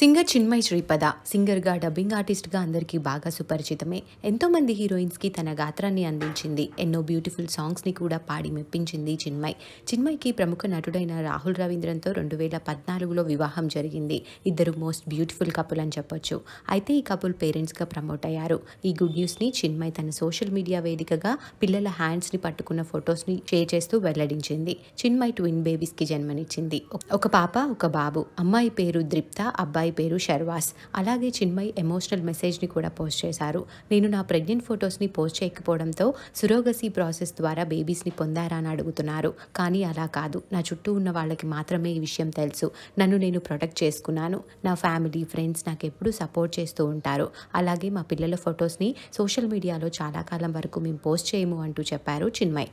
singer Chinmay Sripada సింగర్గా dubbing ఆర్టిస్ట్గా అందరికీ బాగా సుపరిచితమే ఎంతోమంది హీరోయిన్స్కి తన గాత్రాన్ని అందించింది ఎన్నో బ్యూటిఫుల్ సాంగ్స్ని కూడా పాడి మెప్పించింది చిన్మయ్ చిన్మయ్కి ప్రముఖ నటుడైన రాహుల్ రవీంద్రన్తో రెండు వేల పద్నాలుగులో వివాహం జరిగింది ఇద్దరు మోస్ట్ బ్యూటిఫుల్ కపుల్ అని చెప్పొచ్చు అయితే ఈ కపుల్ పేరెంట్స్గా ప్రమోట్ అయ్యారు ఈ గుడ్ న్యూస్ని చిన్మయ్ తన సోషల్ మీడియా వేదికగా పిల్లల హ్యాండ్స్ని పట్టుకున్న ఫొటోస్ని షేర్ చేస్తూ వెల్లడించింది చిన్మయ్ ట్విన్ బేబీస్కి జన్మనిచ్చింది ఒక పాప ఒక బాబు అమ్మాయి పేరు ద్రిప్త అబ్బాయి అబ్బాయి పేరు షర్వాస్ అలాగే చిన్మయ్ ఎమోషనల్ మెసేజ్ని కూడా పోస్ట్ చేశారు నేను నా ప్రెగ్నెంట్ ఫొటోస్ని పోస్ట్ చేయకపోవడంతో సురోగసీ ప్రాసెస్ ద్వారా బేబీస్ని పొందారా అని అడుగుతున్నారు కానీ అలా కాదు నా చుట్టూ ఉన్న వాళ్ళకి మాత్రమే ఈ విషయం తెలుసు నన్ను నేను ప్రొటెక్ట్ చేసుకున్నాను నా ఫ్యామిలీ ఫ్రెండ్స్ నాకు ఎప్పుడూ సపోర్ట్ చేస్తూ ఉంటారు అలాగే మా పిల్లల ఫొటోస్ని సోషల్ మీడియాలో చాలా కాలం వరకు మేము పోస్ట్ చేయము అంటూ చెప్పారు చిన్మయ్